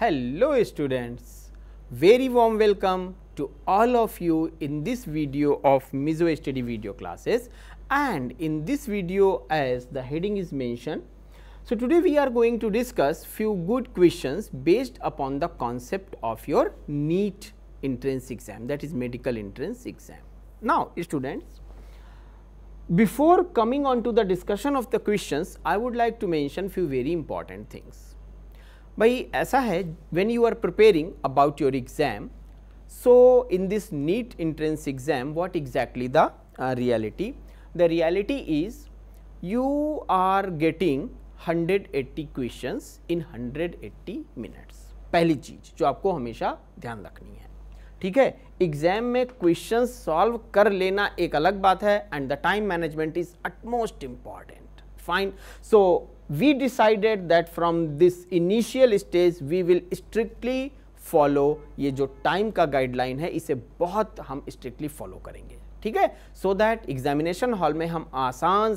Hello students, very warm welcome to all of you in this video of Mizo study video classes and in this video as the heading is mentioned. So, today we are going to discuss few good questions based upon the concept of your NEET entrance exam that is medical entrance exam. Now, students before coming on to the discussion of the questions, I would like to mention few very important things. भाई ऐसा है when you are preparing about your exam so in this NEET entrance exam what exactly the reality the reality is you are getting hundred eighty question in hundred eighty minutes पहली चीज जो आपको हमेशा ध्यान रखनी है ठीक है एग्जाम में क्वेश्चन सॉल्व कर लेना एक अलग बात है and the time management is utmost important fine so we decided that from this initial stage we will strictly follow ये जो टाइम का गाइडलाइन है इसे बहुत हम स्ट्रिक्टली फॉलो करेंगे ठीक है सो दैट एग्जामिनेशन हॉल में हम आसान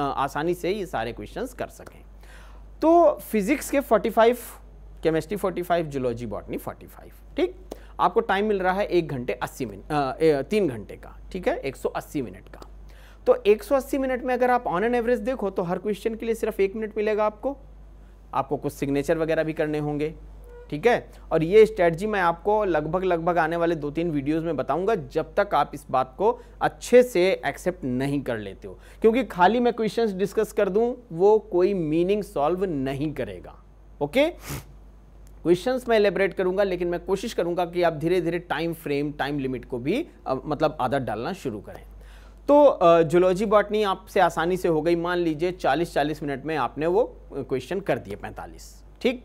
आसानी से ये सारे क्वेश्चंस कर सकें तो फिजिक्स के 45 केमिस्ट्री 45 जूलॉजी बॉटनी 45 ठीक आपको टाइम मिल रहा है एक घंटे 80 मिनट तीन घंटे का ठीक है 180 मिनट का तो 180 मिनट में अगर आप ऑन एन एवरेज देखो तो हर क्वेश्चन के लिए सिर्फ एक मिनट मिलेगा आपको आपको कुछ सिग्नेचर वगैरह भी करने होंगे ठीक है और ये स्ट्रेटजी मैं आपको लगभग लगभग आने वाले दो तीन वीडियोस में बताऊंगा जब तक आप इस बात को अच्छे से एक्सेप्ट नहीं कर लेते हो क्योंकि खाली मैं क्वेश्चंस डिस्कस कर दूं वो कोई मीनिंग सॉल्व नहीं करेगा ओके क्वेश्चंस मैं एलेबरेट करूंगा लेकिन मैं कोशिश करूंगा कि आप धीरे धीरे टाइम फ्रेम टाइम लिमिट को भी मतलब आदत डालना शुरू करें तो जूलॉजी बॉटनी आपसे आसानी से हो गई मान लीजिए 40-40 मिनट में आपने वो क्वेश्चन कर दिए 45 ठीक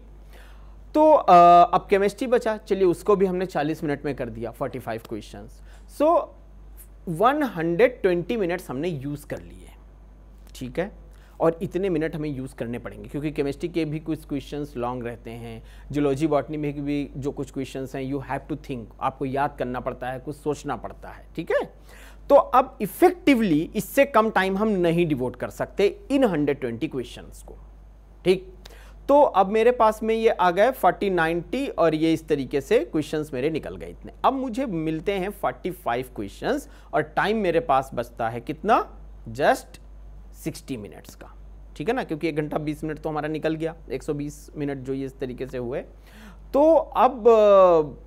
तो अब केमिस्ट्री बचा चलिए उसको भी हमने 40 मिनट में कर दिया 45 क्वेश्चंस सो 120 मिनट्स हमने यूज़ कर लिए ठीक है और इतने मिनट हमें यूज़ करने पड़ेंगे क्योंकि केमिस्ट्री के भी कुछ क्वेश्चंस लॉन्ग रहते हैं जुलॉजी बॉटनी में भी जो कुछ क्वेश्चंस हैं यू हैव टू थिंक आपको याद करना पड़ता है कुछ सोचना पड़ता है ठीक है तो अब इफेक्टिवली इससे कम टाइम हम नहीं डिवोट कर सकते इन 120 क्वेश्चंस को ठीक तो अब मेरे पास में ये आ गए 90 और ये इस तरीके से क्वेश्चंस मेरे निकल गए इतने अब मुझे मिलते हैं 45 क्वेश्चंस और टाइम मेरे पास बचता है कितना जस्ट 60 मिनट्स का ठीक है ना क्योंकि एक घंटा 20 मिनट तो हमारा निकल गया 120 मिनट जो ये इस तरीके से हुए तो अब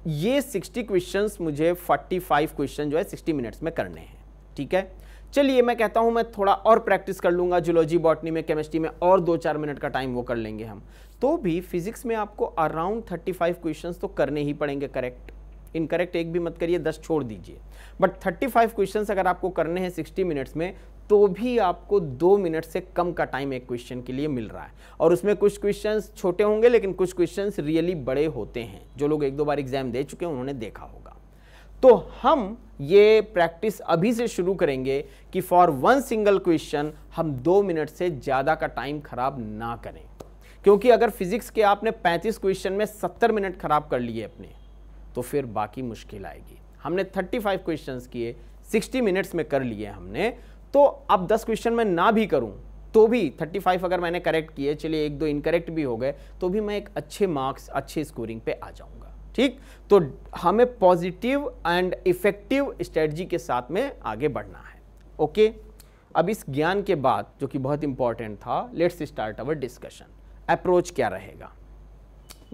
ये 60 क्वेश्चंस मुझे 45 क्वेश्चन जो है 60 मिनट्स में करने हैं ठीक है चलिए मैं कहता हूं मैं थोड़ा और प्रैक्टिस कर लूँगा जुलॉजी बॉटनी में केमिस्ट्री में और दो चार मिनट का टाइम वो कर लेंगे हम तो भी फिजिक्स में आपको अराउंड 35 क्वेश्चंस तो करने ही पड़ेंगे करेक्ट इनकरेक्ट एक भी मत करिए दस छोड़ दीजिए बट 35 क्वेश्चंस अगर आपको करने हैं 60 मिनट्स में तो भी आपको दो मिनट से कम का टाइम एक क्वेश्चन के लिए मिल रहा है और उसमें कुछ क्वेश्चंस छोटे होंगे लेकिन कुछ क्वेश्चंस रियली बड़े होते हैं जो लोग एक दो बार एग्जाम दे चुके हैं उन्होंने देखा होगा तो हम ये प्रैक्टिस अभी से शुरू करेंगे कि फॉर वन सिंगल क्वेश्चन हम दो मिनट से ज़्यादा का टाइम खराब ना करें क्योंकि अगर फिजिक्स के आपने 35 क्वेश्चन में 70 मिनट खराब कर लिए अपने तो फिर बाकी मुश्किल आएगी हमने 35 क्वेश्चंस किए 60 मिनट्स में कर लिए हमने तो अब दस क्वेश्चन मैं ना भी करूँ तो भी 35 अगर मैंने करेक्ट किए चलिए एक दो इनकरेक्ट भी हो गए तो भी मैं एक अच्छे मार्क्स अच्छे स्कोरिंग पे आ जाऊंगा ठीक तो हमें पॉजिटिव एंड इफेक्टिव स्ट्रेटजी के साथ में आगे बढ़ना है ओके अब इस ज्ञान के बाद जो कि बहुत इंपॉर्टेंट था let's start our discussion approach क्या रहेगा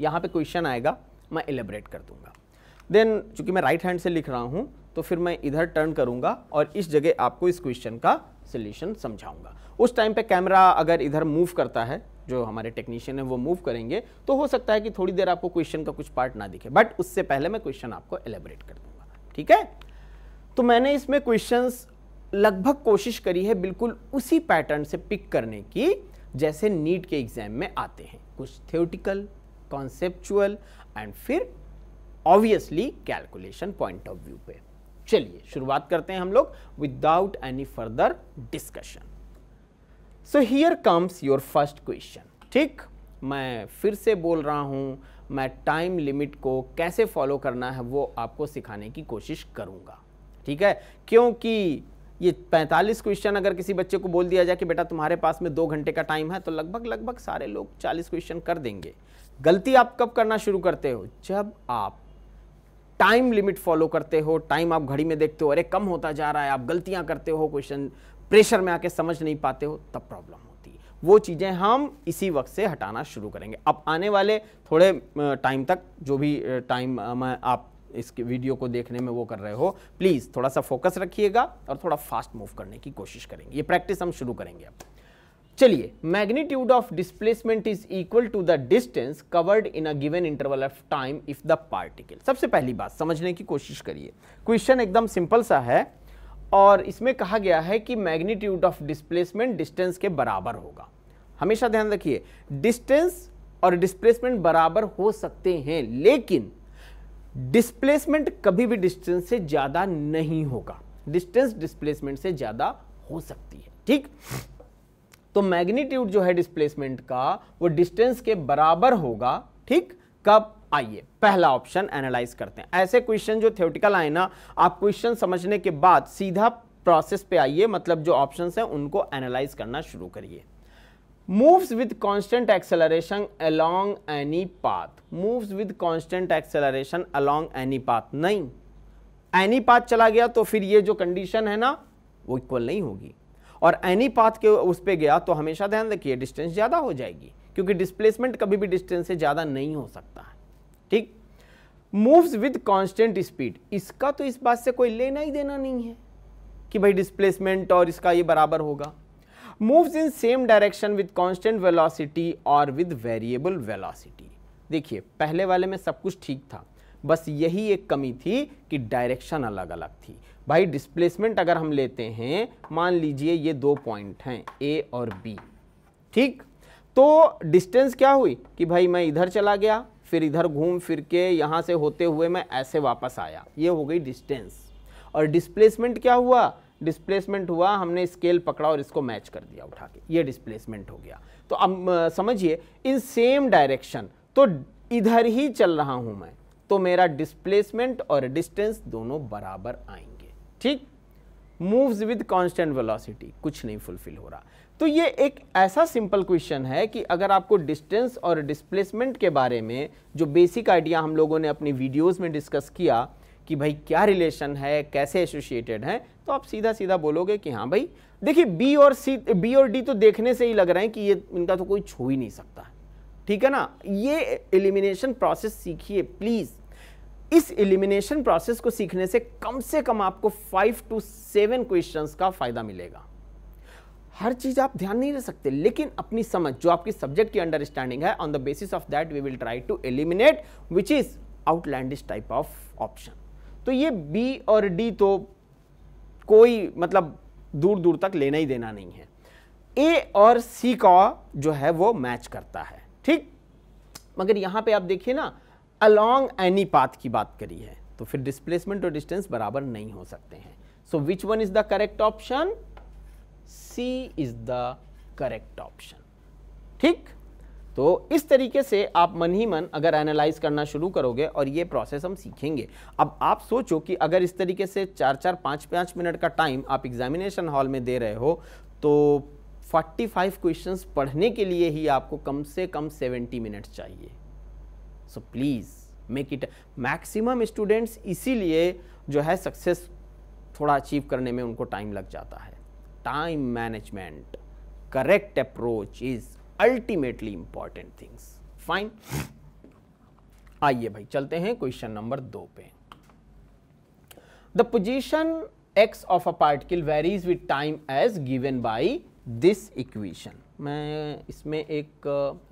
यहाँ पे क्वेश्चन आएगा मैं एलेबरेट कर दूंगा देन चूंकि मैं राइट हैंड से लिख रहा हूँ तो फिर मैं इधर टर्न करूंगा और इस जगह आपको इस क्वेश्चन का सोल्यूशन समझाऊंगा उस टाइम पे कैमरा अगर इधर मूव करता है जो हमारे टेक्नीशियन है वो मूव करेंगे तो हो सकता है कि थोड़ी देर आपको क्वेश्चन का कुछ पार्ट ना दिखे बट उससे पहले मैं क्वेश्चन आपको एलेबरेट कर दूंगा ठीक है तो मैंने इसमें क्वेश्चन लगभग कोशिश करी है बिल्कुल उसी पैटर्न से पिक करने की जैसे नीट के एग्जाम में आते हैं कुछ थियोटिकल कॉन्सेप्चुअल एंड फिर obviously calculation point of view पे चलिए शुरुआत करते हैं हम लोग without any further discussion so here comes your first question ठीक मैं फिर से बोल रहा हूं मैं टाइम लिमिट को कैसे फॉलो करना है वो आपको सिखाने की कोशिश करूंगा ठीक है क्योंकि ये 45 क्वेश्चन अगर किसी बच्चे को बोल दिया जाए कि बेटा तुम्हारे पास में दो घंटे का टाइम है तो लगभग लगभग सारे लोग 40 क्वेश्चन कर देंगे गलती आप कब करना शुरू करते हो जब आप टाइम लिमिट फॉलो करते हो टाइम आप घड़ी में देखते हो अरे कम होता जा रहा है आप गलतियां करते हो क्वेश्चन प्रेशर में आके समझ नहीं पाते हो तब प्रॉब्लम होती है वो चीज़ें हम इसी वक्त से हटाना शुरू करेंगे अब आने वाले थोड़े टाइम तक जो भी टाइम आप इस वीडियो को देखने में वो कर रहे हो प्लीज़ थोड़ा सा फोकस रखिएगा और थोड़ा फास्ट मूव करने की कोशिश करेंगे ये प्रैक्टिस हम शुरू करेंगे अब चलिए magnitude of displacement is equal to the distance covered in a given interval of time if the particle सबसे पहली बात समझने की कोशिश करिए क्वेश्चन एकदम सिंपल सा है और इसमें कहा गया है कि मैग्नीट्यूड ऑफ डिस्प्लेसमेंट डिस्टेंस के बराबर होगा हमेशा ध्यान रखिए डिस्टेंस और डिस्प्लेसमेंट बराबर हो सकते हैं लेकिन डिस्प्लेसमेंट कभी भी डिस्टेंस से ज़्यादा नहीं होगा डिस्टेंस डिस्प्लेसमेंट से ज़्यादा हो सकती है ठीक तो मैग्नीट्यूड जो है डिस्प्लेसमेंट का वो डिस्टेंस के बराबर होगा ठीक कब आइए पहला ऑप्शन एनालाइज करते हैं ऐसे क्वेश्चन जो थ्योरेटिकल आए ना आप क्वेश्चन समझने के बाद सीधा प्रोसेस पे आइए मतलब जो ऑप्शन हैं उनको एनालाइज करना शुरू करिए moves with constant acceleration along any path moves with constant acceleration along any path नहीं एनी पाथ चला गया तो फिर ये जो कंडीशन है ना वो इक्वल नहीं होगी और एनी पाथ के उस पर गया तो हमेशा ध्यान रखिए डिस्टेंस ज़्यादा हो जाएगी क्योंकि डिस्प्लेसमेंट कभी भी डिस्टेंस से ज़्यादा नहीं हो सकता है ठीक मूव्स विद कांस्टेंट स्पीड इसका तो इस बात से कोई लेना ही देना नहीं है कि भाई डिस्प्लेसमेंट और इसका ये बराबर होगा moves in same direction with constant velocity और विद वेरिएबल वेलोसिटी देखिए पहले वाले में सब कुछ ठीक था बस यही एक कमी थी कि डायरेक्शन अलग अलग थी भाई डिस्प्लेसमेंट अगर हम लेते हैं मान लीजिए ये दो पॉइंट हैं ए और बी ठीक तो डिस्टेंस क्या हुई कि भाई मैं इधर चला गया फिर इधर घूम फिर के यहाँ से होते हुए मैं ऐसे वापस आया ये हो गई डिस्टेंस और डिस्प्लेसमेंट क्या हुआ डिस्प्लेसमेंट हुआ हमने स्केल पकड़ा और इसको मैच कर दिया उठा के ये डिस्प्लेसमेंट हो गया तो अब समझिए इन सेम डायरेक्शन तो इधर ही चल रहा हूँ मैं तो मेरा डिस्प्लेसमेंट और डिस्टेंस दोनों बराबर आएंगे ठीक मूव्स विद कांस्टेंट वेलोसिटी कुछ नहीं फुलफिल हो रहा तो ये एक ऐसा सिंपल क्वेश्चन है कि अगर आपको डिस्टेंस और डिस्प्लेसमेंट के बारे में जो बेसिक आइडिया हम लोगों ने अपनी वीडियोस में डिस्कस किया कि भाई क्या रिलेशन है कैसे एसोसिएटेड है तो आप सीधा सीधा बोलोगे कि हाँ भाई देखिए बी और सी बी और डी तो देखने से ही लग रहे हैं कि ये इनका तो कोई छू ही नहीं सकता ठीक है ना ये एलिमिनेशन प्रोसेस सीखिए प्लीज़ इस एलिमिनेशन प्रोसेस को सीखने से कम से कम आपको फाइव टू सेवन क्वेश्चंस का फायदा मिलेगा हर चीज़ आप ध्यान नहीं रख सकते लेकिन अपनी समझ जो आपकी सब्जेक्ट की अंडरस्टैंडिंग है on the basis of that we will try to eliminate which is outlandish type of option तो ये बी और डी तो कोई मतलब दूर दूर तक लेना ही देना नहीं है ए और सी का जो है वो मैच करता है ठीक मगर यहां पे आप देखिए ना अलॉन्ग एनी पाथ की बात करी है तो फिर डिस्प्लेसमेंट और डिस्टेंस बराबर नहीं हो सकते हैं so which one is the correct option C is the correct option ठीक तो इस तरीके से आप मन ही मन अगर एनालाइज करना शुरू करोगे और ये प्रोसेस हम सीखेंगे अब आप सोचो कि अगर इस तरीके से चार चार पाँच पाँच मिनट का टाइम आप एग्जामिनेशन हॉल में दे रहे हो तो 45 क्वेश्चंस पढ़ने के लिए ही आपको कम से कम 70 मिनट्स चाहिए so so, please make it maximum students इसीलिए जो है सक्सेस थोड़ा अचीव करने में उनको टाइम लग जाता है time management correct approach is ultimately important things fine आइए भाई चलते हैं क्वेश्चन नंबर दो पे the position X of a particle varies with time as given by this equation मैं इसमें एक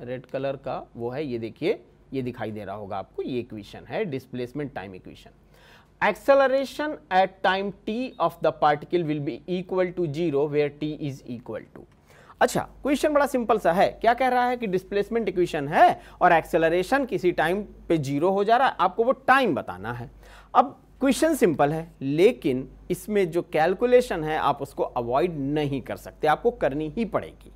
रेड uh, कलर का वो है ये देखिए ये दिखाई दे रहा होगा आपको ये इक्वेशन है displacement time equation acceleration at time T of the particle will be equal to zero where T is equal to अच्छा क्वेश्चन बड़ा सिंपल सा है क्या कह रहा है कि डिस्प्लेसमेंट इक्वेशन है और एक्सेलरेशन किसी टाइम पे जीरो हो जा रहा है आपको वो टाइम बताना है अब क्वेश्चन सिंपल है लेकिन इसमें जो कैलकुलेशन है आप उसको अवॉइड नहीं कर सकते आपको करनी ही पड़ेगी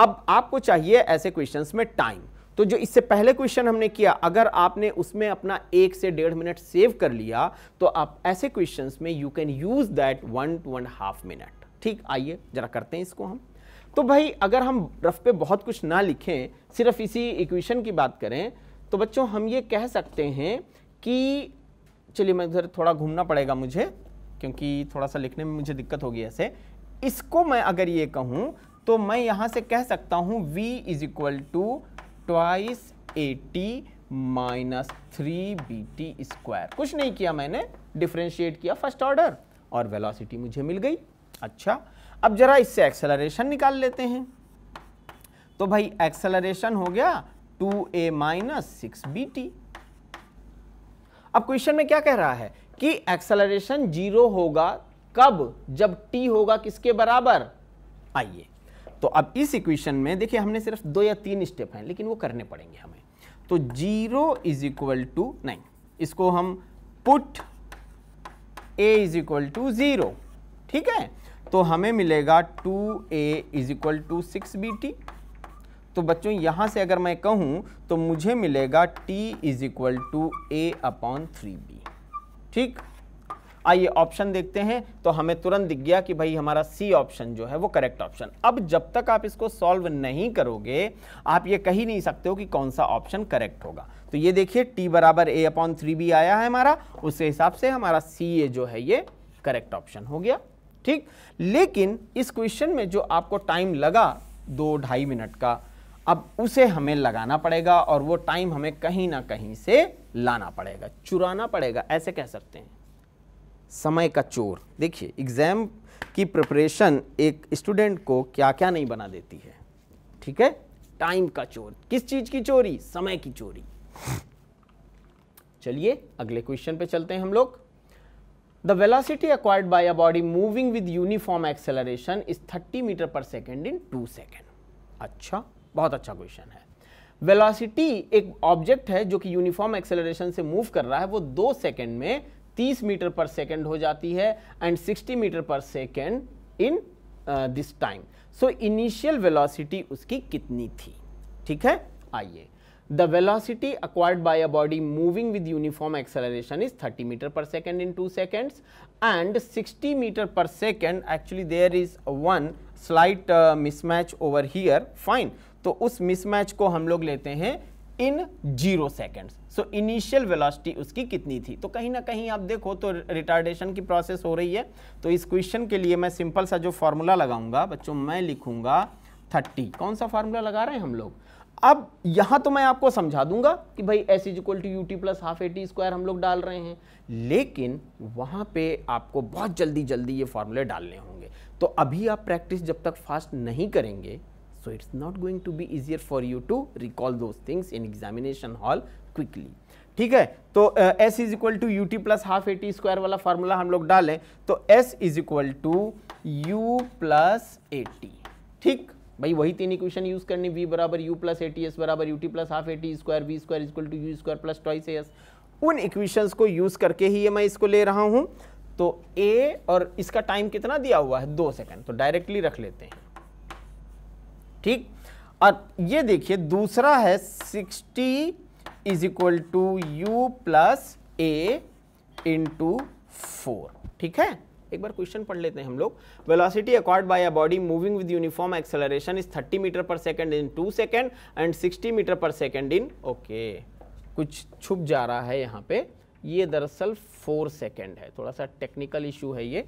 अब आपको चाहिए ऐसे क्वेश्चंस में टाइम तो जो इससे पहले क्वेश्चन हमने किया अगर आपने उसमें अपना एक से डेढ़ मिनट सेव कर लिया तो आप ऐसे क्वेश्चन में you can use that one to one half minute ठीक आइए जरा करते हैं इसको हम तो भाई अगर हम रफ पे बहुत कुछ ना लिखें सिर्फ इसी इक्वेशन की बात करें तो बच्चों हम ये कह सकते हैं कि चलिए मैं उधर थोड़ा घूमना पड़ेगा मुझे क्योंकि थोड़ा सा लिखने में मुझे दिक्कत होगी ऐसे इसको मैं अगर ये कहूँ तो मैं यहाँ से कह सकता हूँ v is equal to twice A T minus three B T square कुछ नहीं किया मैंने डिफ्रेंशिएट किया फर्स्ट ऑर्डर और वेलोसिटी मुझे मिल गई अच्छा अब जरा इससे एक्सेलरेशन निकाल लेते हैं तो भाई एक्सेलरेशन हो गया two A minus six B T अब क्वेश्चन में क्या कह रहा है कि एक्सेलरेशन जीरो होगा कब जब टी होगा किसके बराबर आइए तो अब इस इक्वेशन में देखिए हमने सिर्फ दो या तीन स्टेप हैं लेकिन वो करने पड़ेंगे हमें तो zero is equal to nine इसको हम put A is equal to zero ठीक है तो हमें मिलेगा two A is equal to six B T तो बच्चों यहां से अगर मैं कहूं तो मुझे मिलेगा T is equal to A upon three B ठीक आइए ऑप्शन देखते हैं तो हमें तुरंत दिख गया कि भाई हमारा सी ऑप्शन जो है वो करेक्ट ऑप्शन अब जब तक आप इसको सॉल्व नहीं करोगे आप ये कही नहीं सकते हो कि कौन सा ऑप्शन करेक्ट होगा तो ये देखिए टी बराबर ए अपॉन थ्री बी आया है हमारा उसके हिसाब से हमारा सी ए जो है ये करेक्ट ऑप्शन हो गया ठीक लेकिन इस क्वेश्चन में जो आपको टाइम लगा दो ढाई मिनट का अब उसे हमें लगाना पड़ेगा और वो टाइम हमें कहीं ना कहीं से लाना पड़ेगा चुराना पड़ेगा ऐसे कह सकते हैं समय का चोर देखिए एग्ज़ाम की प्रिपरेशन एक स्टूडेंट को क्या क्या नहीं बना देती है ठीक है टाइम का चोर किस चीज़ की चोरी समय की चोरी चलिए अगले क्वेश्चन पे चलते हैं हम लोग the velocity acquired by a body moving with uniform acceleration is 30 metre per second in two second अच्छा बहुत अच्छा क्वेश्चन है वेलोसिटी एक ऑब्जेक्ट है जो कि यूनिफॉर्म एक्सेलरेशन से मूव कर रहा है वो दो सेकंड में तीस मीटर पर सेकेंड हो जाती है and sixty metre per second in this time so initial velocity उसकी कितनी थी ठीक है आइए the velocity acquired by a body moving with uniform acceleration is thirty metre per second in two seconds and sixty metre per second actually there is one slight mismatch over here fine तो उस mismatch को हम लोग लेते हैं in zero seconds so initial velocity उसकी कितनी थी तो कहीं ना कहीं आप देखो तो रिटार्डेशन की प्रोसेस हो रही है तो इस क्वेश्चन के लिए मैं सिंपल सा जो फार्मूला लगाऊंगा बच्चों मैं लिखूंगा थर्टी कौन सा फार्मूला लगा रहे हैं हम लोग अब यहाँ तो मैं आपको समझा दूंगा कि भाई S is equal to U T plus half A T square हम लोग डाल रहे हैं लेकिन वहाँ पे आपको बहुत जल्दी जल्दी ये फार्मूले डालने होंगे तो अभी आप प्रैक्टिस जब तक फास्ट नहीं करेंगे So, it's not going to be easier for you to recall those things in examination hall quickly. ठीक है तो uh, s is equal to U T plus half A T square वाला formula हम लोग डालें तो s is equal to U plus A T ठीक भाई वही तीन इक्वेशन यूज करनी v बराबर U plus A T S बराबर U T plus half A T square V square equal to you square plus twice S उन equations को use करके ही ये मैं इसको ले रहा हूँ तो a और इसका टाइम कितना दिया हुआ है दो सेकंड तो डायरेक्टली रख लेते हैं ठीक और ये देखिए दूसरा है sixty is equal to U plus A into four ठीक है एक बार क्वेश्चन पढ़ लेते हैं हम लोग velocity acquired by a body moving with uniform acceleration is 30 metre per second in two second and 60 metre per second in okay कुछ छुप जा रहा है यहाँ पे ये दरअसल फोर सेकंड है थोड़ा सा टेक्निकल इशू है ये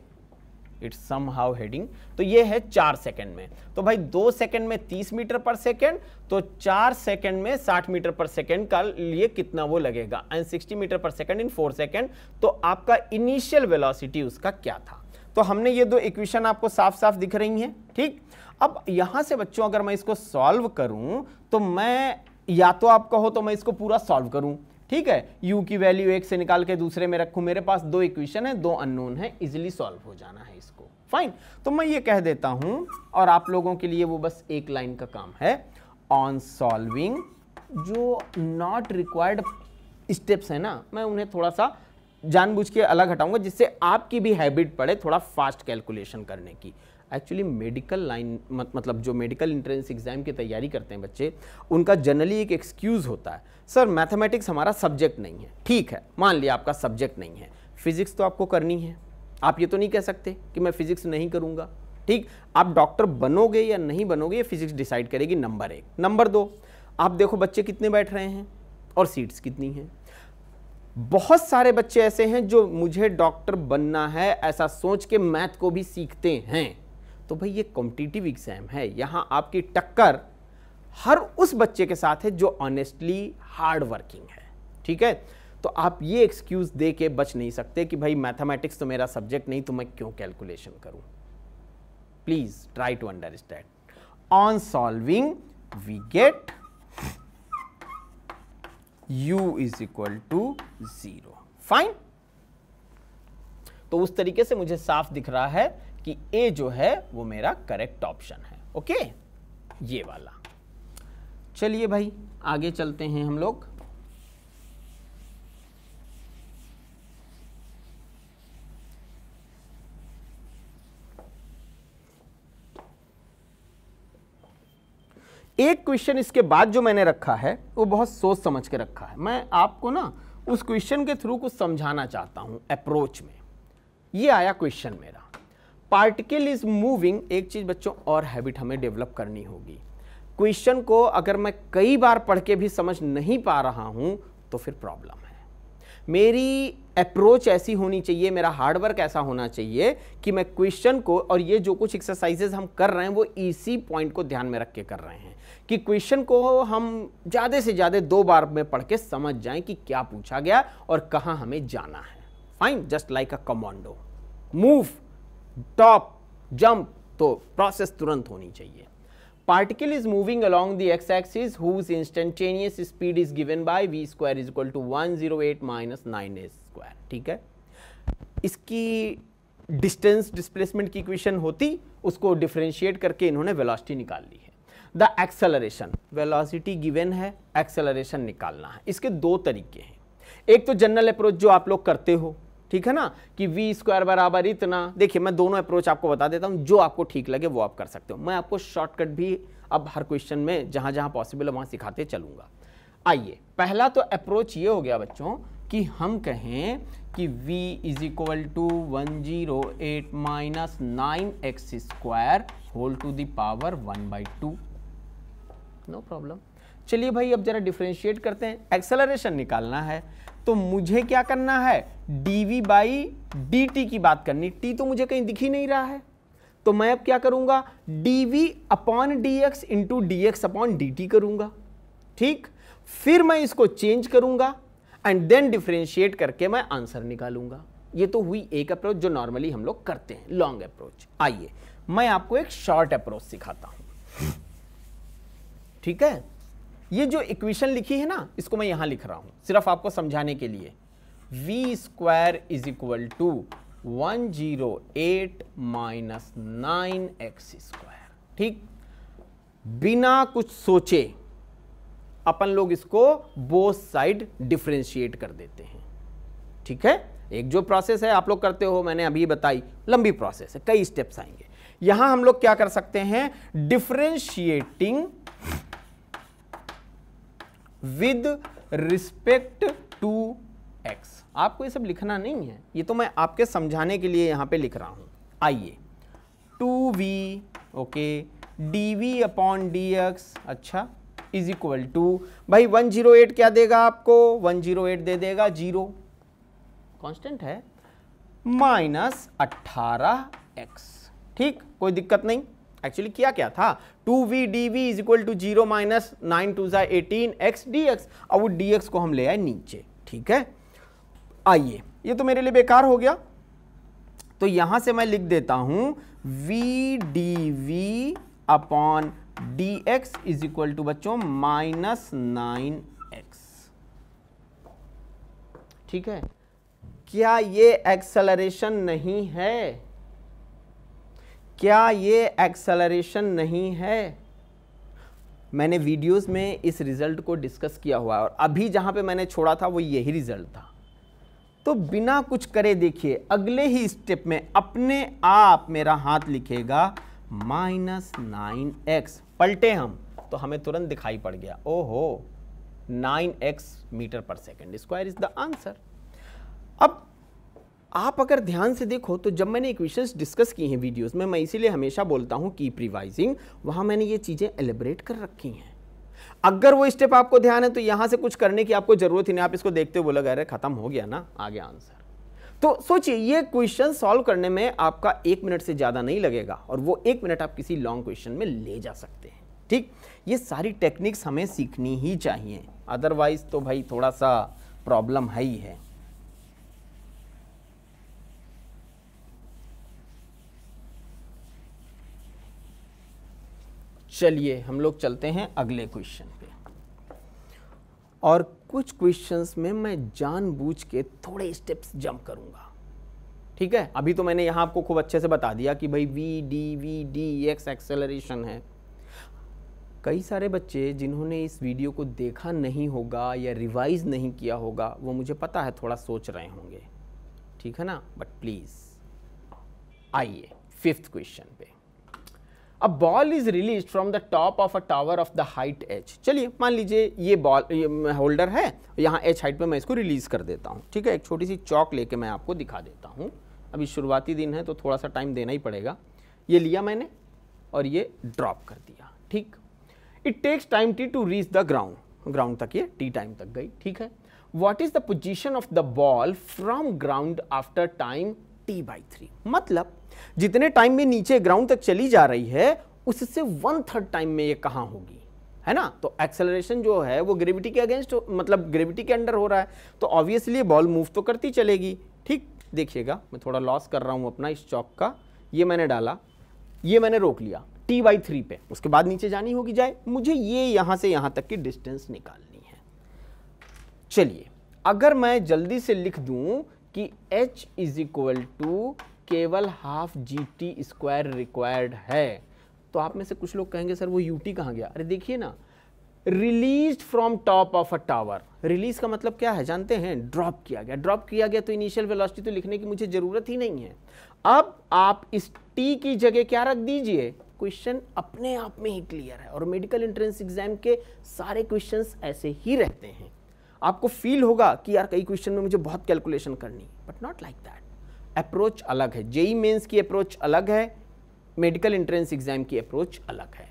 इट्स सम हाउ हेडिंग तो ये है चार सेकंड में तो भाई दो सेकंड में तीस मीटर पर सेकंड तो चार सेकंड में साठ मीटर पर सेकंड का लिए कितना वो लगेगा and sixty metre per second in four second तो आपका इनिशियल वेलोसिटी उसका क्या था तो हमने ये दो इक्वेशन आपको साफ साफ दिख रही हैं ठीक अब यहाँ से बच्चों अगर मैं इसको सॉल्व करूँ तो मैं या तो आप कहो तो मैं इसको पूरा सॉल्व करूँ ठीक है u की वैल्यू एक से निकाल के दूसरे में रखू मेरे पास दो इक्वेशन है दो अननोन है इजिली सॉल्व हो जाना है इसको फाइन तो मैं ये कह देता हूं और आप लोगों के लिए वो बस एक लाइन का काम है ऑन सॉल्विंग जो नॉट रिक्वायर्ड स्टेप्स है ना मैं उन्हें थोड़ा सा जानबूझ के अलग हटाऊंगा जिससे आपकी भी हैबिट पड़े थोड़ा फास्ट कैलकुलेशन करने की एक्चुअली मेडिकल लाइन मतलब जो मेडिकल इंट्रेंस एग्ज़ाम की तैयारी करते हैं बच्चे उनका जनरली एक एक्सक्यूज़ होता है सर मैथमेटिक्स हमारा सब्जेक्ट नहीं है ठीक है मान लिया आपका सब्जेक्ट नहीं है फिजिक्स तो आपको करनी है आप ये तो नहीं कह सकते कि मैं फिजिक्स नहीं करूँगा ठीक आप डॉक्टर बनोगे या नहीं बनोगे ये फिजिक्स डिसाइड करेगी नंबर एक नंबर दो आप देखो बच्चे कितने बैठ रहे हैं और सीट्स कितनी हैं बहुत सारे बच्चे ऐसे हैं जो मुझे डॉक्टर बनना है ऐसा सोच के मैथ को भी सीखते हैं तो भाई ये कॉम्पिटिटिव एग्जाम है यहाँ आपकी टक्कर हर उस बच्चे के साथ है जो ऑनेस्टली हार्ड वर्किंग है ठीक है तो आप ये एक्सक्यूज़ दे के बच नहीं सकते कि भाई मैथमेटिक्स तो मेरा सब्जेक्ट नहीं तो मैं क्यों कैलकुलेशन करूं please try to understand on solving we get u is equal to zero fine तो उस तरीके से मुझे साफ दिख रहा है कि a जो है वो मेरा करेक्ट ऑप्शन है ओके ये वाला चलिए भाई आगे चलते हैं हम लोग एक क्वेश्चन इसके बाद जो मैंने रखा है वो बहुत सोच समझ के रखा है मैं आपको ना उस क्वेश्चन के थ्रू कुछ समझाना चाहता हूं अप्रोच में ये आया क्वेश्चन मेरा पार्टिकल इज मूविंग एक चीज़ बच्चों और हैबिट हमें डेवलप करनी होगी क्वेश्चन को अगर मैं कई बार पढ़ के भी समझ नहीं पा रहा हूँ तो फिर प्रॉब्लम है मेरी अप्रोच ऐसी होनी चाहिए मेरा हार्डवर्क ऐसा होना चाहिए कि मैं क्वेश्चन को और ये जो कुछ एक्सरसाइजेज हम कर रहे हैं वो इसी पॉइंट को ध्यान में रख के कर रहे हैं कि क्वेश्चन को हम ज़्यादा से ज़्यादा दो बार में पढ़ के समझ जाएं कि क्या पूछा गया और कहाँ हमें जाना है fine just like a commando move top jump तो प्रोसेस तुरंत होनी चाहिए particle is particle is moving along the x speed is instantaneous speed v square is equal to one zero eight minus nine a square ठीक है इसकी distance displacement की equation होती उसको डिफ्रेंशिएट करके इन्होंने वेलोसिटी निकाल ली है द एक्सेलरेशन वेलोसिटी गिवन है एक्सेलरेशन निकालना है इसके दो तरीके हैं एक तो जनरल अप्रोच जो आप लोग करते हो ठीक है ना कि वी स्क्वायर बराबर इतना देखिए मैं दोनों अप्रोच आपको बता देता हूँ जो आपको ठीक लगे वो आप कर सकते हो मैं आपको शॉर्टकट भी अब हर क्वेश्चन में जहाँ जहाँ पॉसिबल है वहाँ सिखाते चलूँगा आइए पहला तो अप्रोच ये हो गया बच्चों कि हम कहें कि v is equal to one zero eight minus nine x square whole to the power one by two no problem चलिए भाई अब जरा डिफ्रेंशिएट करते हैं एक्सेलरेशन निकालना है तो मुझे क्या करना है वी बाई डी टी की बात करनी टी तो मुझे कहीं दिख ही नहीं रहा है तो मैं अब क्या करूंगा v upon d x into d x upon d करूंगा ठीक फिर मैं इसको चेंज करूंगा एंड देन डिफ्रेंशिएट करके मैं आंसर निकालूंगा ये तो हुई एक अप्रोच जो नॉर्मली हम लोग करते हैं लॉन्ग अप्रोच आइए मैं आपको एक शॉर्ट अप्रोच सिखाता हूं ठीक है ये जो इक्वेशन लिखी है ना इसको मैं यहां लिख रहा हूं सिर्फ आपको समझाने के लिए v square is equal to one zero eight minus nine x square ठीक बिना कुछ सोचे अपन लोग इसको बोथ साइड डिफ्रेंशिएट कर देते हैं ठीक है एक जो प्रोसेस है आप लोग करते हो मैंने अभी बताई लंबी प्रोसेस है कई स्टेप्स आएंगे यहां हम लोग क्या कर सकते हैं differentiating with respect to x आपको ये सब लिखना नहीं है ये तो मैं आपके समझाने के लिए यहाँ पे लिख रहा हूँ आइए two v okay d v upon d x अच्छा इज इक्वल टू भाई 108 क्या देगा आपको 108 दे देगा जीरो कांस्टेंट है माइनस अट्ठारह एक्स ठीक कोई दिक्कत नहीं एक्चुअली किया क्या था two v d v is equal to zero minus nine two ज़ा एटीन एक्स डी एक्स अब वो डी एक्स को हम ले आए नीचे ठीक है आइए ये तो मेरे लिए बेकार हो गया तो यहां से मैं लिख देता हूं v d v upon d x is equal to बच्चों माइनस नाइन एक्स ठीक है क्या ये एक्सेलरेशन नहीं है क्या ये एक्सेलरेशन नहीं है मैंने वीडियोस में इस रिज़ल्ट को डिस्कस किया हुआ है और अभी जहाँ पे मैंने छोड़ा था वो यही रिज़ल्ट था तो बिना कुछ करे देखिए अगले ही स्टेप में अपने आप मेरा हाथ लिखेगा माइनस नाइन एक्स पलटे हम तो हमें तुरंत दिखाई पड़ गया ओहो nine x metre per second square is the answer अब आप अगर ध्यान से देखो तो जब मैंने इक्वेशंस डिस्कस की हैं वीडियोस में मैं इसीलिए हमेशा बोलता हूँ कीप रिवाइजिंग वहाँ मैंने ये चीज़ें एलिब्रेट कर रखी हैं अगर वो स्टेप आपको ध्यान है तो यहाँ से कुछ करने की आपको ज़रूरत ही नहीं आप इसको देखते हुए लगा रहे ख़त्म हो गया ना आ गया आंसर तो सोचिए ये क्वेश्चन सॉल्व करने में आपका एक मिनट से ज़्यादा नहीं लगेगा और वो एक मिनट आप किसी लॉन्ग क्वेश्चन में ले जा सकते हैं ठीक ये सारी टेक्निक्स हमें सीखनी ही चाहिए अदरवाइज तो भाई थोड़ा सा प्रॉब्लम है ही है चलिए हम लोग चलते हैं अगले क्वेश्चन पे और कुछ क्वेश्चंस में मैं जानबूझ के थोड़े स्टेप्स जंप करूँगा ठीक है अभी तो मैंने यहाँ आपको खूब अच्छे से बता दिया कि भाई v d v d x acceleration है कई सारे बच्चे जिन्होंने इस वीडियो को देखा नहीं होगा या रिवाइज नहीं किया होगा वो मुझे पता है थोड़ा सोच रहे होंगे ठीक है ना बट प्लीज़ आइए फिफ्थ क्वेश्चन पे a ball is release from the top of a tower of the height h चलिए मान लीजिए ये बॉल होल्डर है यहाँ एच हाइट पे मैं इसको रिलीज कर देता हूँ ठीक है एक छोटी सी चौक लेके मैं आपको दिखा देता हूँ अभी शुरुआती दिन है तो थोड़ा सा टाइम देना ही पड़ेगा ये लिया मैंने और ये ड्रॉप कर दिया ठीक it takes time t to reach the ground ground तक ये टी टाइम तक गई ठीक है what is the position of the ball from ground after time t by three मतलब जितने टाइम में नीचे ग्राउंड तक चली जा रही है उससे वन थर्ड टाइम में ये कहाँ होगी है ना तो एक्सेलरेशन जो है वो ग्रेविटी के अगेंस्ट मतलब ग्रेविटी के अंडर हो रहा है तो ऑब्वियसली बॉल मूव तो करती चलेगी ठीक देखिएगा मैं थोड़ा लॉस कर रहा हूँ अपना इस चौक का ये मैंने डाला ये मैंने रोक लिया टी बाई थ्री पे उसके बाद नीचे जानी होगी जाए मुझे ये यहाँ से यहाँ तक की डिस्टेंस निकालनी है चलिए अगर मैं जल्दी से लिख दूँ कि h इज इक्वल टू केवल half g t square required है तो आप में से कुछ लोग कहेंगे सर वो यू टी कहाँ गया अरे देखिए ना release from top of a tower release का मतलब क्या है जानते हैं ड्रॉप किया गया ड्रॉप किया गया तो इनिशियल वेलोसिटी तो लिखने की मुझे ज़रूरत ही नहीं है अब आप इस टी की जगह क्या रख दीजिए क्वेश्चन अपने आप में ही क्लियर है और मेडिकल एंट्रेंस एग्जाम के सारे क्वेश्चन ऐसे ही रहते हैं आपको फील होगा कि यार कई क्वेश्चन में मुझे बहुत कैलकुलेशन करनी but not like that approach अलग है जेई मेंस की अप्रोच अलग है मेडिकल एंट्रेंस एग्ज़ाम की अप्रोच अलग है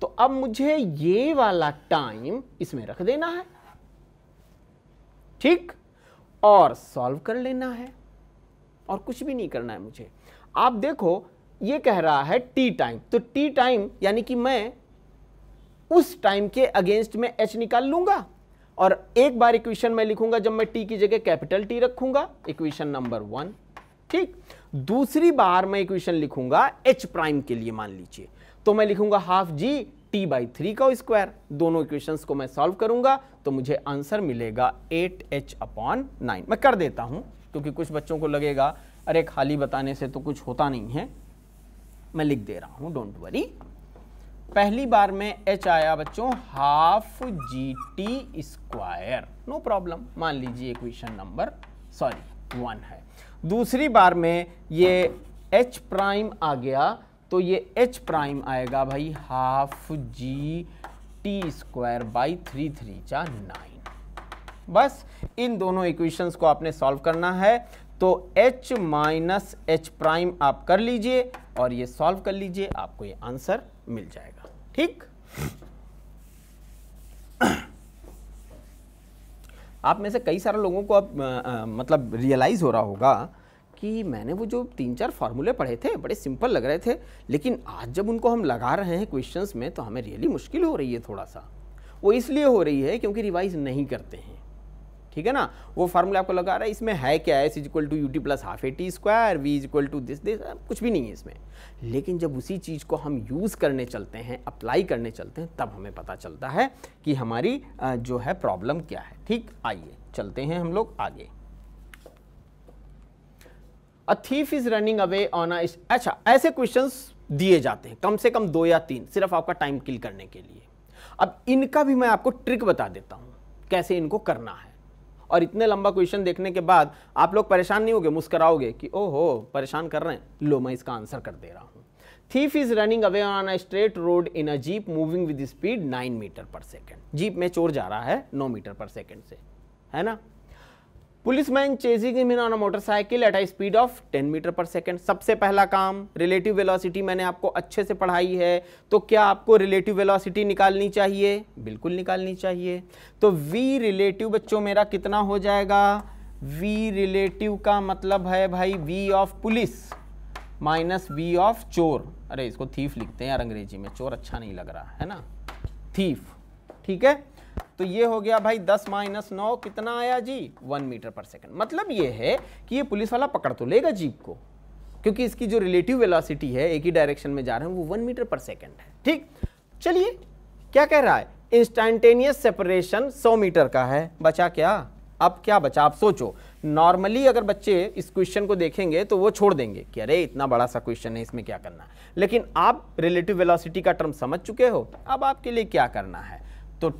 तो अब मुझे ये वाला टाइम इसमें रख देना है ठीक और सॉल्व कर लेना है और कुछ भी नहीं करना है मुझे आप देखो ये कह रहा है टी टाइम तो टी टाइम यानी कि मैं उस टाइम के अगेंस्ट में एच निकाल लूंगा और एक बार इक्वेशन में लिखूंगा जब मैं टी की जगह कैपिटल टी रखूंगा इक्वेशन नंबर वन ठीक दूसरी बार मैं इक्वेशन लिखूंगा एच प्राइम के लिए मान लीजिए तो मैं लिखूंगा half g t by three का स्क्वायर दोनों इक्वेशंस को मैं सॉल्व करूंगा तो मुझे आंसर मिलेगा एट एच अपॉन नाइन मैं कर देता हूं क्योंकि कुछ बच्चों को लगेगा अरे खाली बताने से तो कुछ होता नहीं है मैं लिख दे रहा हूं डोंट वरी पहली बार में एच आया बच्चों half g t square no problem मान लीजिए इक्वेशन नंबर सॉरी वन है दूसरी बार में ये एच प्राइम आ गया तो ये एच प्राइम आएगा भाई half g t square by three three चा नाइन बस इन दोनों इक्वेशंस को आपने सॉल्व करना है तो h माइनस एच प्राइम आप कर लीजिए और ये सॉल्व कर लीजिए आपको ये आंसर मिल जाएगा ठीक आप में से कई सारे लोगों को अब मतलब रियलाइज़ हो रहा होगा कि मैंने वो जो तीन चार फार्मूले पढ़े थे बड़े सिंपल लग रहे थे लेकिन आज जब उनको हम लगा रहे हैं क्वेश्चंस में तो हमें रियली मुश्किल हो रही है थोड़ा सा वो इसलिए हो रही है क्योंकि रिवाइज़ नहीं करते हैं ठीक है ना वो फार्मूला आपको लगा रहा है इसमें है क्या s is equal to U T plus half A T square v is equal to this this कुछ भी नहीं है इसमें लेकिन जब उसी चीज़ को हम यूज़ करने चलते हैं अप्लाई करने चलते हैं तब हमें पता चलता है कि हमारी जो है प्रॉब्लम क्या है ठीक आइए चलते हैं हम लोग आगे a thief is running away on a अच्छा ऐसे क्वेश्चंस दिए जाते हैं कम से कम दो या तीन सिर्फ आपका टाइम किल करने के लिए अब इनका भी मैं आपको ट्रिक बता देता हूं कैसे इनको करना है और इतने लंबा क्वेश्चन देखने के बाद आप लोग परेशान नहीं होगे मुस्कराओगे कि ओहो परेशान कर रहे हैं लो मैं इसका आंसर कर दे रहा हूँ thief is running away on a straight road in a jeep moving with speed 9 metre per second jeep में चोर जा रहा है 9 मीटर पर सेकेंड से है ना policeman chasing him on motorcycle at a speed of 10 metre per second सबसे पहला काम रिलेटिव वेलोसिटी मैंने आपको अच्छे से पढ़ाई है तो क्या आपको रिलेटिव वेलोसिटी निकालनी चाहिए बिल्कुल निकालनी चाहिए तो वी रिलेटिव बच्चों मेरा कितना हो जाएगा वी रिलेटिव का मतलब है भाई v of police minus v of चोर अरे इसको थीफ लिखते हैं यार अंग्रेजी में चोर अच्छा नहीं लग रहा है ना थीफ ठीक है तो ये हो गया भाई दस माइनस नौ कितना आया जी वन मीटर पर सेकेंड मतलब ये है कि ये पुलिस वाला पकड़ तो लेगा जीप को क्योंकि इसकी जो रिलेटिव वेलोसिटी है एक ही डायरेक्शन में जा रहे हैं वो वन मीटर पर सेकेंड है ठीक चलिए क्या कह रहा है इंस्टेंटेनियस सेपरेशन सौ मीटर का है बचा क्या अब क्या बचा आप सोचो नॉर्मली अगर बच्चे इस क्वेश्चन को देखेंगे तो वो छोड़ देंगे कि अरे इतना बड़ा सा क्वेश्चन है इसमें क्या करना लेकिन आप रिलेटिव वेलोसिटी का टर्म समझ चुके हो अब आपके लिए क्या करना है तो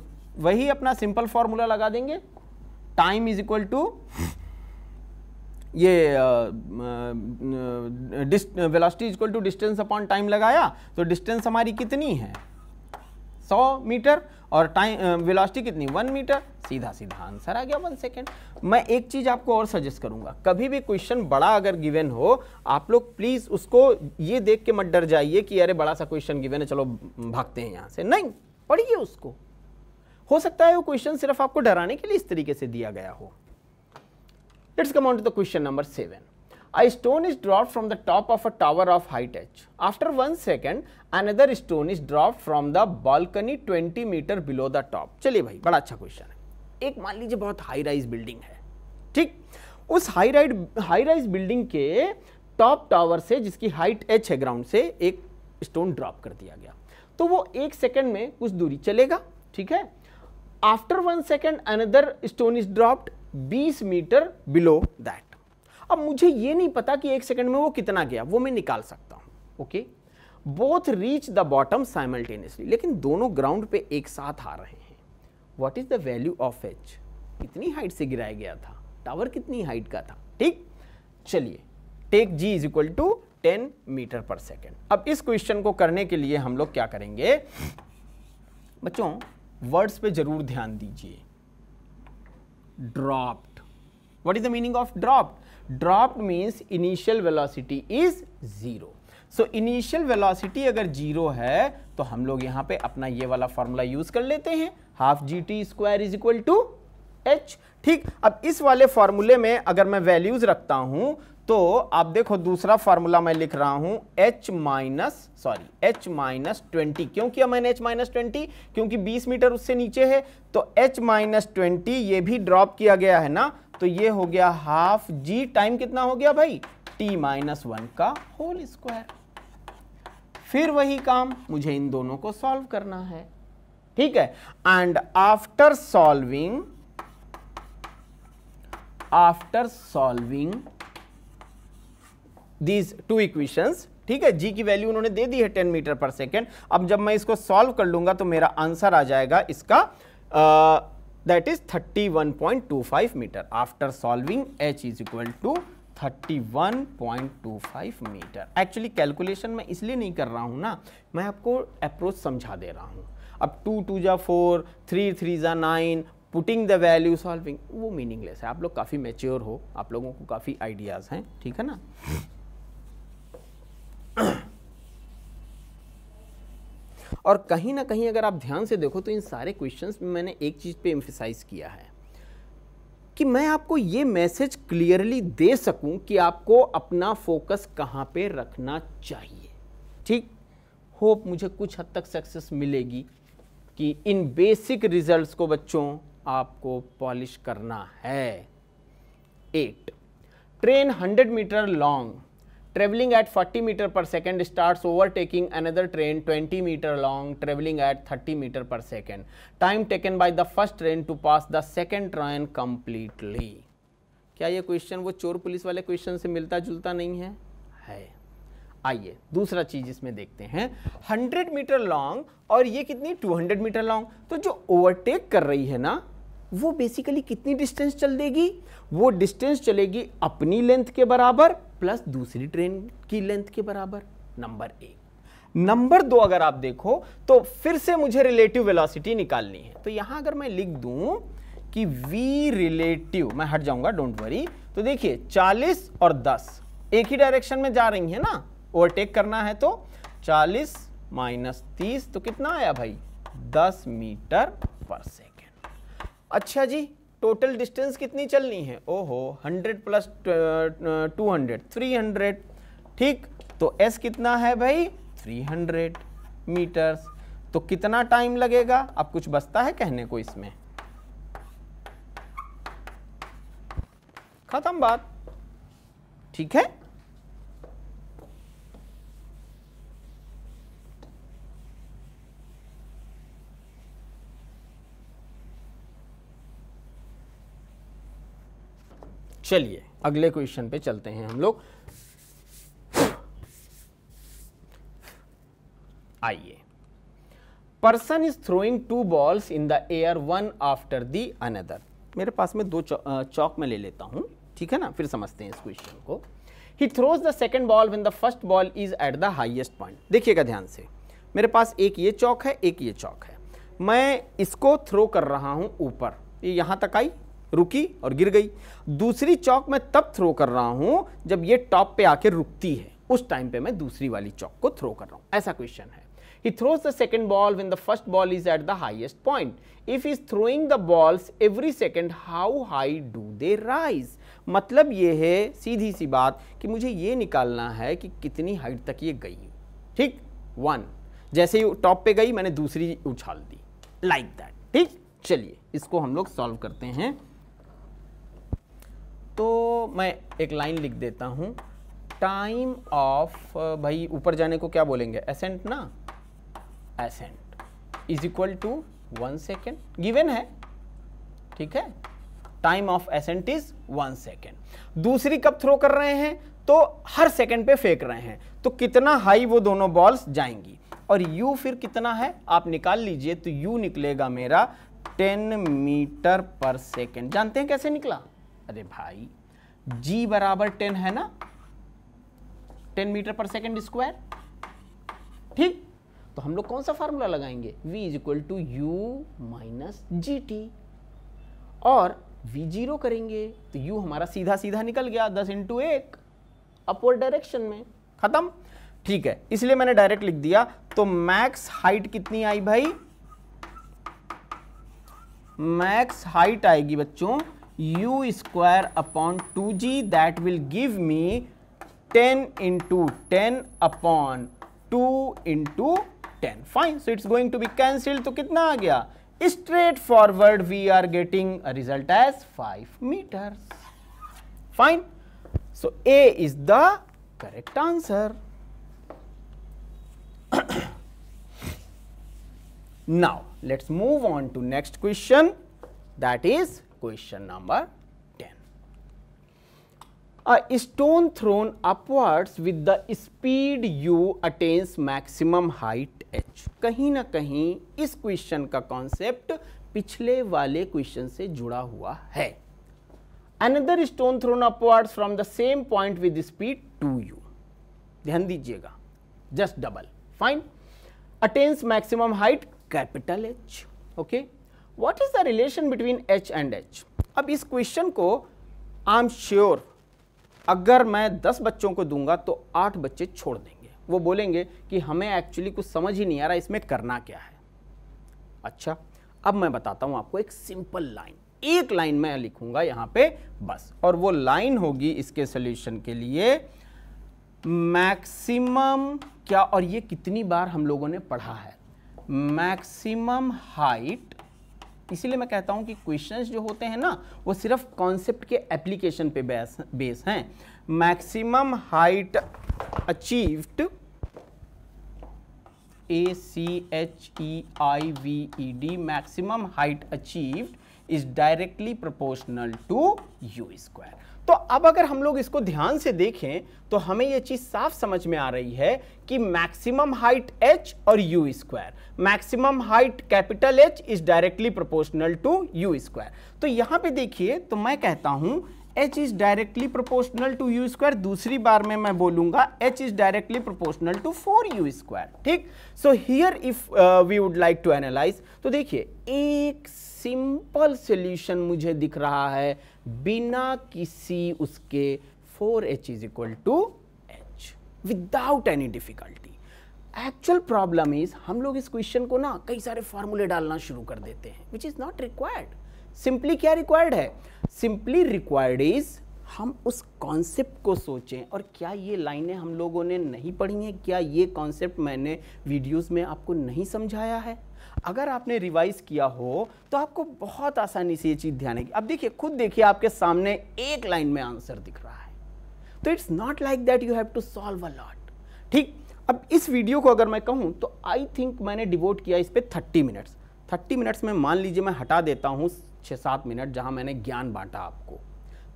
वही अपना सिंपल फॉर्मूला लगा देंगे टाइम इज इक्वल टू ये velocity equal to distance upon time लगाया तो डिस्टेंस हमारी कितनी है 100 मीटर और टाइम वेलोसिटी कितनी वन मीटर सीधा सीधा आंसर आ गया वन सेकेंड मैं एक चीज़ आपको और सजेस्ट करूंगा कभी भी क्वेश्चन बड़ा अगर गिवन हो आप लोग प्लीज़ उसको ये देख के मत डर जाइए कि अरे बड़ा सा क्वेश्चन गिवन है चलो भागते हैं यहाँ से नहीं पढ़िए उसको हो सकता है वो क्वेश्चन सिर्फ आपको डराने के लिए इस तरीके से दिया गया हो let's come on to the question number seven A stone is dropped from the top of a tower of height h. After one second, another stone is dropped from the balcony 20 meter below the top. चलिए भाई बड़ा अच्छा question है एक मान लीजिए बहुत high rise building है ठीक उस high ride high rise building के टॉप टावर से जिसकी हाइट h है ग्राउंड से एक स्टोन ड्रॉप कर दिया गया तो वो एक सेकंड में कुछ दूरी चलेगा ठीक है after one second another stone is dropped 20 metre below that अब मुझे ये नहीं पता कि एक सेकेंड में वो कितना गया वो मैं निकाल सकता हूँ okay both reach the bottom simultaneously लेकिन दोनों ग्राउंड पे एक साथ आ रहे हैं what is the value of h कितनी हाइट से गिराया गया था टावर कितनी हाइट का था ठीक चलिए take g is equal to ten metre per second अब इस क्वेश्चन को करने के लिए हम लोग क्या करेंगे बच्चों वर्ड्स पे जरूर ध्यान दीजिए dropped what is the meaning of dropped dropped means initial velocity is zero so initial velocity अगर जीरो है तो हम लोग यहां पे अपना ये वाला फॉर्मूला यूज कर लेते हैं half g t square is equal to h ठीक अब इस वाले फॉर्मूले में अगर मैं वैल्यूज रखता हूं तो आप देखो दूसरा फार्मूला मैं लिख रहा हूं h minus sorry h minus twenty क्यों किया मैंने एच माइनस ट्वेंटी क्योंकि बीस मीटर उससे नीचे है तो एच माइनस ट्वेंटी ये भी ड्रॉप किया गया है ना तो ये हो गया हाफ जी टाइम कितना हो गया भाई टी माइनस वन का होल स्क्वायर फिर वही काम मुझे इन दोनों को सॉल्व करना है ठीक है and after solving after solving these two equations ठीक है जी की वैल्यू उन्होंने दे दी है टेन मीटर पर सेकेंड अब जब मैं इसको सॉल्व कर लूंगा तो मेरा आंसर आ जाएगा इसका that is thirty one point two five metre after solving h is equal to thirty one point two five metre actually calculation मैं इसलिए नहीं कर रहा हूँ ना मैं आपको अप्रोच समझा दे रहा हूँ अब टू टू जा फोर थ्री थ्री जा nine putting the value solving वो मीनिंगलेस है आप लोग काफ़ी मेच्योर हो आप लोगों को काफ़ी आइडियाज़ हैं ठीक है ना और कहीं ना कहीं अगर आप ध्यान से देखो तो इन सारे क्वेश्चंस में मैंने एक चीज़ पे एम्फिसाइज किया है कि मैं आपको ये मैसेज क्लियरली दे सकूं कि आपको अपना फोकस कहाँ पे रखना चाहिए ठीक होप मुझे कुछ हद तक सक्सेस मिलेगी कि इन बेसिक रिजल्ट्स को बच्चों आपको पॉलिश करना है at train 100 metre long travelling at 40 metre per second start overtaking another train 20 metre long travelling at 30 metre per second time taken by the first train to pass the second train completely क्या ये question वो चोर police वाले question से मिलता जुलता नहीं है, है। आइए दूसरा चीज इसमें देखते हैं 100 मीटर लॉन्ग और ये कितनी 200 मीटर लॉन्ग तो जो ओवरटेक कर रही है ना वो बेसिकली कितनी डिस्टेंस चल देगी वो डिस्टेंस चलेगी अपनी लेंथ के बराबर प्लस दूसरी ट्रेन की लेंथ के बराबर नंबर एक नंबर दो अगर आप देखो तो फिर से मुझे रिलेटिव वेलोसिटी निकालनी है तो यहां अगर मैं लिख दू कि v रिलेटिव मैं हट जाऊंगा डोंट वरी तो देखिए 40 और 10 एक ही डायरेक्शन में जा रही है ना ओवरटेक करना है तो 40 माइनस तीस तो कितना आया भाई 10 मीटर पर सेकेंड अच्छा जी टोटल डिस्टेंस कितनी चलनी है ओहो 100 प्लस 200 300 ठीक तो एस कितना है भाई 300 मीटर्स तो कितना टाइम लगेगा अब कुछ बचता है कहने को इसमें खत्म बात ठीक है चलिए अगले क्वेश्चन पे चलते हैं हम लोग आइए person is throwing two balls in the air one after the another मेरे पास में दो चौक में ले लेता हूं ठीक है ना फिर समझते हैं इस क्वेश्चन को he throws the second ball when the first ball is at the highest point देखिएगा ध्यान से मेरे पास एक ये चौक है एक ये चौक है मैं इसको थ्रो कर रहा हूं ऊपर ये यहां तक आई रुकी और गिर गई दूसरी चौक मैं तब थ्रो कर रहा हूँ जब ये टॉप पे आके रुकती है उस टाइम पे मैं दूसरी वाली चौक को थ्रो कर रहा हूँ ऐसा क्वेश्चन है he throws the second ball when the first ball is at the highest point if is throwing the balls every second how high do they rise मतलब ये है सीधी सी बात कि मुझे ये निकालना है कि कितनी हाइट तक ये गई ठीक वन जैसे ही टॉप पे गई मैंने दूसरी उछाल दी लाइक like दैट ठीक चलिए इसको हम लोग सॉल्व करते हैं तो मैं एक लाइन लिख देता हूँ टाइम ऑफ भाई ऊपर जाने को क्या बोलेंगे एसेंट ना ascent is equal to one second given है ठीक है time of ascent is one second दूसरी कब थ्रो कर रहे हैं तो हर सेकेंड पे फेंक रहे हैं तो कितना हाई वो दोनों बॉल्स जाएंगी और यू फिर कितना है आप निकाल लीजिए तो यू निकलेगा मेरा 10 मीटर पर सेकेंड जानते हैं कैसे निकला अरे भाई g बराबर टेन है ना ten metre per second square ठीक तो हम लोग कौन सा फार्मूला लगाएंगे v is equal to u minus g t और v जीरो करेंगे तो u हमारा सीधा सीधा निकल गया दस इंटू एक अपवर्ड डायरेक्शन में खत्म ठीक है इसलिए मैंने डायरेक्ट लिख दिया तो मैक्स हाइट कितनी आई भाई मैक्स हाइट आएगी बच्चों u square upon 2g that will give me 10 into 10 upon 2 into 10 fine so it's going to be cancelled to kitna gaya straight forward we are getting a result as 5 meters fine so a is the correct answer now let's move on to next question that is question number ten A stone thrown upwards with the speed u attains maximum height h. कहीं ना कहीं इस question का concept पिछले वाले question से जुड़ा हुआ है another stone thrown upwards from the same point with speed two u ध्यान दीजिएगा just double fine attains maximum height capital h okay what is the relation between h and h अब इस क्वेश्चन को I am sure अगर मैं दस बच्चों को दूंगा तो आठ बच्चे छोड़ देंगे वो बोलेंगे कि हमें एक्चुअली कुछ समझ ही नहीं आ रहा इसमें करना क्या है अच्छा अब मैं बताता हूँ आपको एक सिंपल लाइन एक लाइन मैं लिखूंगा यहाँ पे बस और वो लाइन होगी इसके सोल्यूशन के लिए मैक्सिमम क्या और ये कितनी बार हम लोगों ने पढ़ा है मैक्सिमम हाइट इसीलिए मैं कहता हूँ कि क्वेश्चन जो होते हैं ना वो सिर्फ कॉन्सेप्ट के एप्लीकेशन पे बेस बेस हैं maximum height achieved a c h i e v e d maximum height achieved is directly proportional to you square तो अब अगर हम लोग इसको ध्यान से देखें तो हमें यह चीज़ साफ समझ में आ रही है कि मैक्सिमम हाइट h और u square maximum height capital H is directly proportional to u square तो यहां पे देखिए तो मैं कहता हूं h is directly proportional to you square दूसरी बार में मैं बोलूंगा h is directly proportional to four u square ठीक so here if we would like to analyse तो देखिए एक सिंपल सोल्यूशन मुझे दिख रहा है बिना किसी उसके four h is equal to h without any difficulty actual problem is हम लोग इस क्वेश्चन को ना कई सारे फॉर्मूले डालना शुरू कर देते हैं which is not required simply क्या रिक्वायर्ड है सिंपली रिक्वायर्ड इज हम उस कॉन्सेप्ट को सोचें और क्या ये लाइनें हम लोगों ने नहीं पढ़ी हैं क्या ये कॉन्सेप्ट मैंने वीडियोस में आपको नहीं समझाया है अगर आपने रिवाइज किया हो तो आपको बहुत आसानी से ये चीज़ ध्यान आएगी अब देखिए खुद देखिए आपके सामने एक लाइन में आंसर दिख रहा है तो it's not like that you have to solve a lot ठीक अब इस वीडियो को अगर मैं कहूँ तो आई थिंक मैंने डिवोट किया इस पर थर्टी मिनट्स थर्टी मिनट्स में मान लीजिए मैं हटा देता हूँ छः सात मिनट जहाँ मैंने ज्ञान बांटा आपको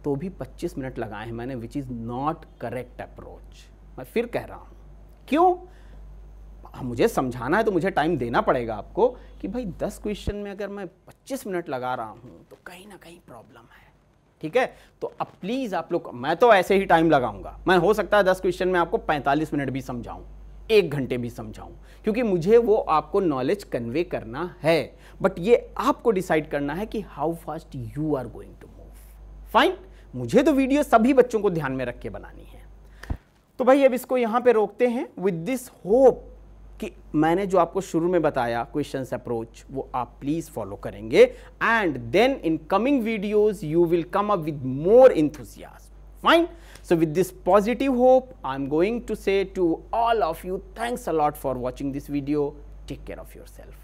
तो भी पच्चीस मिनट लगाए हैं मैंने which is not correct approach मैं फिर कह रहा हूँ क्यों हाँ, मुझे समझाना है तो मुझे टाइम देना पड़ेगा आपको कि भाई दस क्वेश्चन में अगर मैं पच्चीस मिनट लगा रहा हूँ तो कहीं ना कहीं प्रॉब्लम है ठीक है तो अब प्लीज़ आप लोग मैं तो ऐसे ही टाइम लगाऊंगा मैं हो सकता है दस क्वेश्चन में आपको पैंतालीस मिनट भी समझाऊँ एक घंटे भी समझाऊं क्योंकि मुझे वो आपको नॉलेज कन्वे करना है बट ये आपको डिसाइड करना है कि how fast you are going to move fine मुझे तो वीडियो सभी बच्चों को ध्यान में रख के बनानी है तो भाई अब इसको यहां पे रोकते हैं विद दिस होप कि मैंने जो आपको शुरू में बताया क्वेश्चन अप्रोच वो आप प्लीज फॉलो करेंगे and then in coming videos you will come up with more enthusiasm fine so with this positive hope i'm going to say to all of you thanks a lot for watching this video take care of yourself